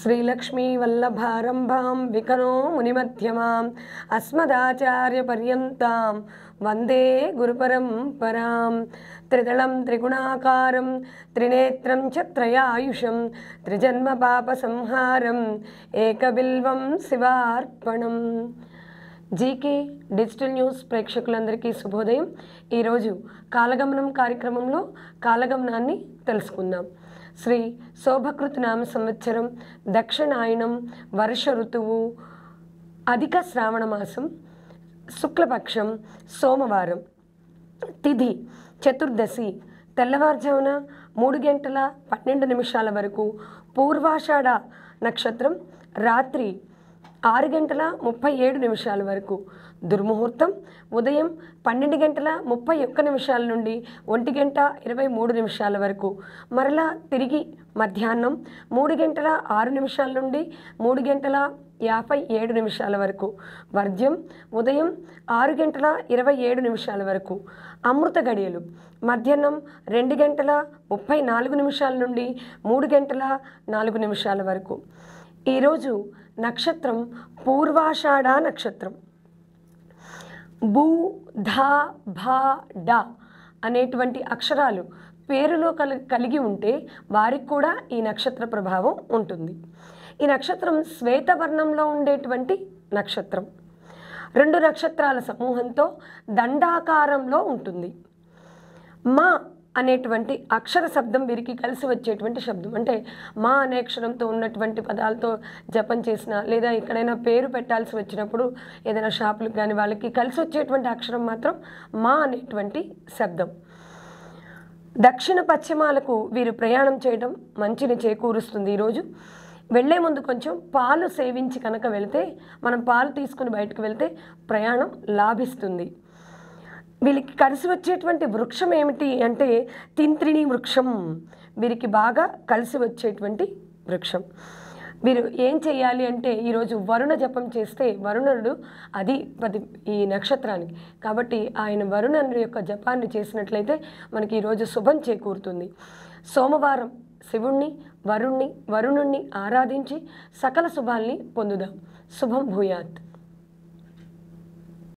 శ్రీలక్ష్మీవల్లభారంభాం వికనో మునిమధ్యమాం అస్మదాచార్యపర్యంతాం వందే గురుపరంపరాం త్రిదళం త్రిగుణాకారం త్రినేత్రం చ త్రయాయుషం త్రిజన్మ సంహారం ఏకబిల్వం శివార్పణం జీకే డిజిటల్ న్యూస్ ప్రేక్షకులందరికీ శుభోదయం ఈరోజు కాలగమనం కార్యక్రమంలో కాలగమనాన్ని తెలుసుకుందాం శ్రీ శోభకృతనామ సంవత్సరం దక్షిణాయనం వర్ష ఋతువు అధిక శ్రావణ మాసం శుక్లపక్షం సోమవారం తిథి చతుర్దశి తెల్లవారుజామున మూడు గంటల పన్నెండు నిమిషాల వరకు పూర్వాషాఢ నక్షత్రం రాత్రి ఆరు గంటల ముప్పై ఏడు నిమిషాల వరకు దుర్ముహూర్తం ఉదయం పన్నెండు గంటల ముప్పై ఒక్క నిమిషాల నుండి ఒంటి గంట ఇరవై మూడు నిమిషాల వరకు మరలా తిరిగి మధ్యాహ్నం మూడు గంటల ఆరు నిమిషాల నుండి మూడు గంటల యాభై ఏడు నిమిషాల వరకు వర్ధ్యం ఉదయం ఆరు గంటల ఇరవై ఏడు నిమిషాల వరకు అమృత గడియలు మధ్యాహ్నం రెండు గంటల ముప్పై నాలుగు నిమిషాల నుండి మూడు గంటల నాలుగు నిమిషాల వరకు ఈరోజు నక్షత్రం పూర్వాషాఢ నక్షత్రం భూ ధా భా డా అనేటువంటి అక్షరాలు పేరులో కలి కలిగి ఉంటే వారికి కూడా ఈ నక్షత్ర ప్రభావం ఉంటుంది ఈ నక్షత్రం శ్వేతవర్ణంలో ఉండేటువంటి నక్షత్రం రెండు నక్షత్రాల సమూహంతో దండాకారంలో ఉంటుంది మా అనేటువంటి అక్షర శబ్దం వీరికి కలిసి వచ్చేటువంటి శబ్దం అంటే మా అనే అక్షరంతో ఉన్నటువంటి పదాలతో జపం చేసిన లేదా ఎక్కడైనా పేరు పెట్టాల్సి వచ్చినప్పుడు ఏదైనా షాపులకు కానీ వాళ్ళకి కలిసి వచ్చేటువంటి అక్షరం మాత్రం మా అనేటువంటి శబ్దం దక్షిణ పశ్చిమాలకు వీరు ప్రయాణం చేయడం మంచిని చేకూరుస్తుంది ఈరోజు వెళ్లే ముందు కొంచెం పాలు సేవించి కనుక వెళితే మనం పాలు తీసుకుని బయటకు వెళ్తే ప్రయాణం లాభిస్తుంది వీళ్ళకి కలిసి వచ్చేటువంటి వృక్షం ఏమిటి అంటే తింత్రిణి వృక్షం వీరికి బాగా కలిసి వచ్చేటువంటి వృక్షం వీరు ఏం చేయాలి అంటే ఈరోజు వరుణ జపం చేస్తే వరుణుడు అది ప్రతి ఈ నక్షత్రానికి కాబట్టి ఆయన వరుణుని యొక్క జపాన్ని చేసినట్లయితే మనకి ఈరోజు శుభం చేకూరుతుంది సోమవారం శివుణ్ణి వరుణ్ణి వరుణుణ్ణి ఆరాధించి సకల శుభాల్ని పొందుదాం శుభం భూయాత్